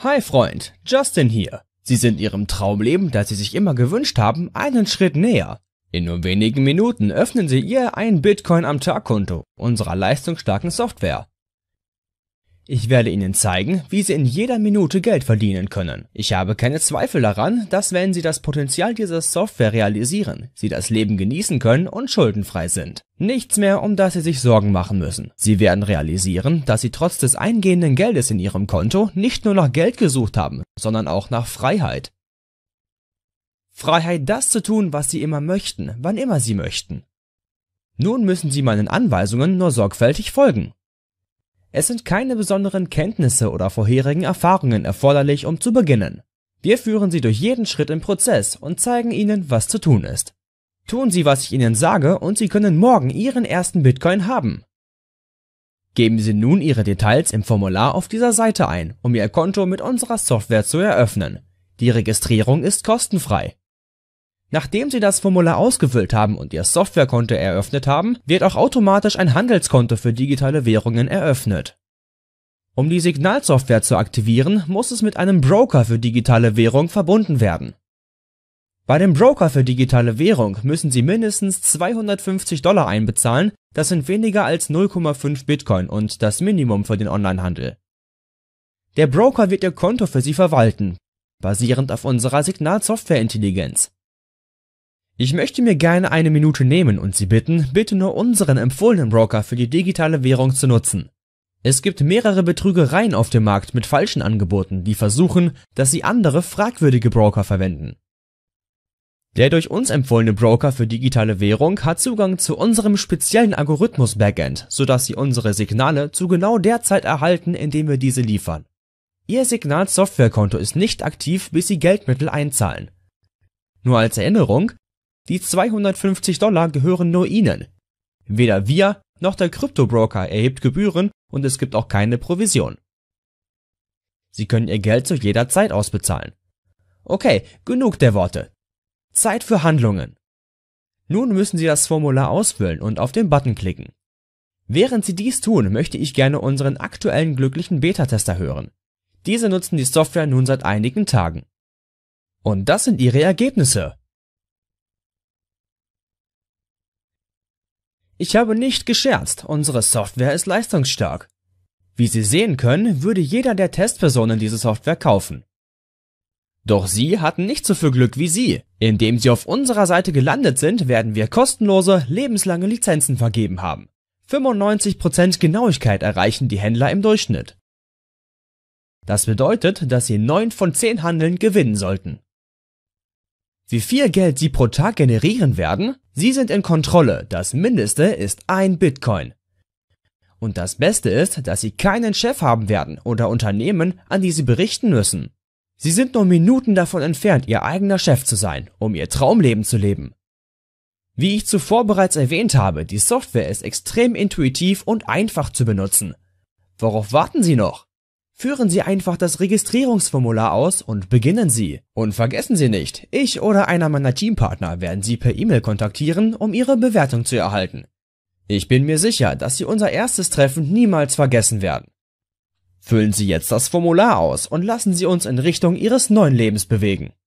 Hi Freund, Justin hier. Sie sind ihrem Traumleben, das sie sich immer gewünscht haben, einen Schritt näher. In nur wenigen Minuten öffnen Sie Ihr ein Bitcoin am Tag Konto unserer leistungsstarken Software. Ich werde Ihnen zeigen, wie Sie in jeder Minute Geld verdienen können. Ich habe keine Zweifel daran, dass wenn Sie das Potenzial dieser Software realisieren, Sie das Leben genießen können und schuldenfrei sind. Nichts mehr, um das Sie sich Sorgen machen müssen. Sie werden realisieren, dass Sie trotz des eingehenden Geldes in Ihrem Konto nicht nur nach Geld gesucht haben, sondern auch nach Freiheit. Freiheit, das zu tun, was Sie immer möchten, wann immer Sie möchten. Nun müssen Sie meinen Anweisungen nur sorgfältig folgen. Es sind keine besonderen Kenntnisse oder vorherigen Erfahrungen erforderlich, um zu beginnen. Wir führen Sie durch jeden Schritt im Prozess und zeigen Ihnen, was zu tun ist. Tun Sie, was ich Ihnen sage, und Sie können morgen Ihren ersten Bitcoin haben. Geben Sie nun Ihre Details im Formular auf dieser Seite ein, um Ihr Konto mit unserer Software zu eröffnen. Die Registrierung ist kostenfrei. Nachdem Sie das Formular ausgefüllt haben und Ihr Softwarekonto eröffnet haben, wird auch automatisch ein Handelskonto für digitale Währungen eröffnet. Um die Signalsoftware zu aktivieren, muss es mit einem Broker für digitale Währung verbunden werden. Bei dem Broker für digitale Währung müssen Sie mindestens 250 Dollar einbezahlen, das sind weniger als 0,5 Bitcoin und das Minimum für den Onlinehandel. Der Broker wird Ihr Konto für Sie verwalten, basierend auf unserer Signalsoftwareintelligenz. Ich möchte mir gerne eine Minute nehmen und Sie bitten, bitte nur unseren empfohlenen Broker für die digitale Währung zu nutzen. Es gibt mehrere Betrügereien auf dem Markt mit falschen Angeboten, die versuchen, dass sie andere fragwürdige Broker verwenden. Der durch uns empfohlene Broker für digitale Währung hat Zugang zu unserem speziellen Algorithmus-Backend, sodass Sie unsere Signale zu genau der Zeit erhalten, in dem wir diese liefern. Ihr Signal-Softwarekonto ist nicht aktiv, bis Sie Geldmittel einzahlen. Nur als Erinnerung, die 250 Dollar gehören nur Ihnen. Weder wir noch der Kryptobroker erhebt Gebühren und es gibt auch keine Provision. Sie können Ihr Geld zu jeder Zeit ausbezahlen. Okay, genug der Worte. Zeit für Handlungen. Nun müssen Sie das Formular ausfüllen und auf den Button klicken. Während Sie dies tun, möchte ich gerne unseren aktuellen glücklichen Beta-Tester hören. Diese nutzen die Software nun seit einigen Tagen. Und das sind ihre Ergebnisse. Ich habe nicht gescherzt, unsere Software ist leistungsstark. Wie Sie sehen können, würde jeder der Testpersonen diese Software kaufen. Doch Sie hatten nicht so viel Glück wie Sie. Indem Sie auf unserer Seite gelandet sind, werden wir kostenlose, lebenslange Lizenzen vergeben haben. 95% Genauigkeit erreichen die Händler im Durchschnitt. Das bedeutet, dass Sie 9 von 10 Handeln gewinnen sollten. Wie viel Geld Sie pro Tag generieren werden, Sie sind in Kontrolle. Das Mindeste ist ein Bitcoin. Und das Beste ist, dass Sie keinen Chef haben werden oder Unternehmen, an die Sie berichten müssen. Sie sind nur Minuten davon entfernt, Ihr eigener Chef zu sein, um Ihr Traumleben zu leben. Wie ich zuvor bereits erwähnt habe, die Software ist extrem intuitiv und einfach zu benutzen. Worauf warten Sie noch? Führen Sie einfach das Registrierungsformular aus und beginnen Sie. Und vergessen Sie nicht, ich oder einer meiner Teampartner werden Sie per E-Mail kontaktieren, um Ihre Bewertung zu erhalten. Ich bin mir sicher, dass Sie unser erstes Treffen niemals vergessen werden. Füllen Sie jetzt das Formular aus und lassen Sie uns in Richtung Ihres neuen Lebens bewegen.